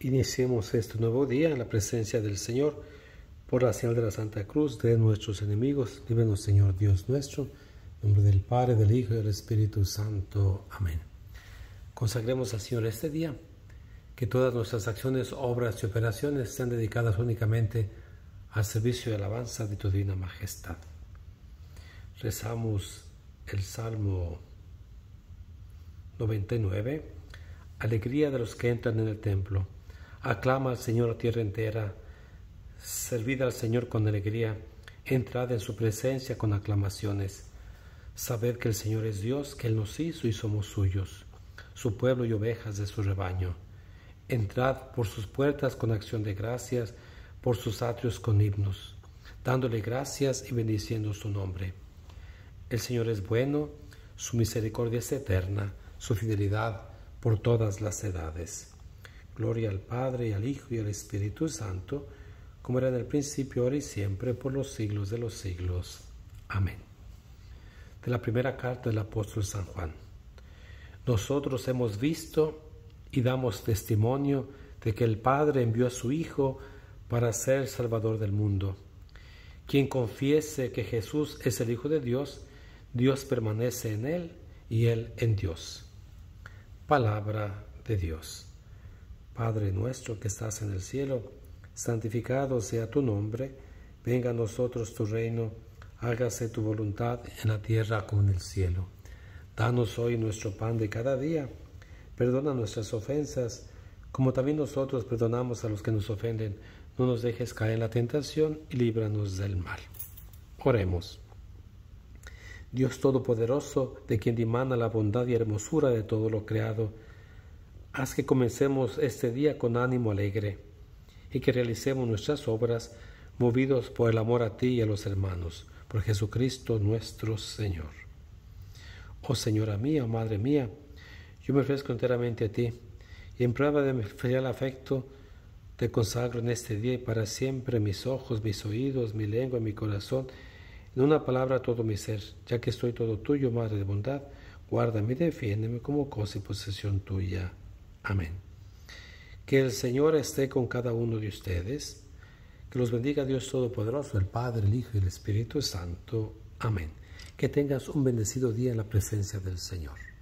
Iniciemos este nuevo día en la presencia del Señor por la señal de la Santa Cruz de nuestros enemigos. Líbranos, Señor Dios nuestro, en nombre del Padre, del Hijo y del Espíritu Santo. Amén. Consagremos al Señor este día, que todas nuestras acciones, obras y operaciones sean dedicadas únicamente al servicio y alabanza de tu divina majestad. Rezamos el Salmo 99, Alegría de los que entran en el templo. Aclama al Señor a tierra entera, servid al Señor con alegría, entrad en su presencia con aclamaciones. Sabed que el Señor es Dios, que Él nos hizo y somos suyos, su pueblo y ovejas de su rebaño. Entrad por sus puertas con acción de gracias, por sus atrios con himnos, dándole gracias y bendiciendo su nombre. El Señor es bueno, su misericordia es eterna, su fidelidad por todas las edades. Gloria al Padre, y al Hijo y al Espíritu Santo, como era en el principio, ahora y siempre, por los siglos de los siglos. Amén. De la primera carta del apóstol San Juan. Nosotros hemos visto y damos testimonio de que el Padre envió a su Hijo para ser Salvador del mundo. Quien confiese que Jesús es el Hijo de Dios, Dios permanece en él y él en Dios. Palabra de Dios. Padre nuestro que estás en el cielo, santificado sea tu nombre, venga a nosotros tu reino, hágase tu voluntad en la tierra como en el cielo. Danos hoy nuestro pan de cada día, perdona nuestras ofensas, como también nosotros perdonamos a los que nos ofenden. No nos dejes caer en la tentación y líbranos del mal. Oremos. Dios Todopoderoso, de quien dimana la bondad y hermosura de todo lo creado, Haz que comencemos este día con ánimo alegre y que realicemos nuestras obras movidos por el amor a ti y a los hermanos, por Jesucristo nuestro Señor. Oh Señora mía, oh Madre mía, yo me ofrezco enteramente a ti y en prueba de mi fiel afecto te consagro en este día y para siempre mis ojos, mis oídos, mi lengua, mi corazón, en una palabra todo mi ser, ya que estoy todo tuyo, Madre de bondad, guárdame y defiéndeme como cosa y posesión tuya. Amén. Que el Señor esté con cada uno de ustedes. Que los bendiga Dios Todopoderoso, el Padre, el Hijo y el Espíritu Santo. Amén. Que tengas un bendecido día en la presencia del Señor.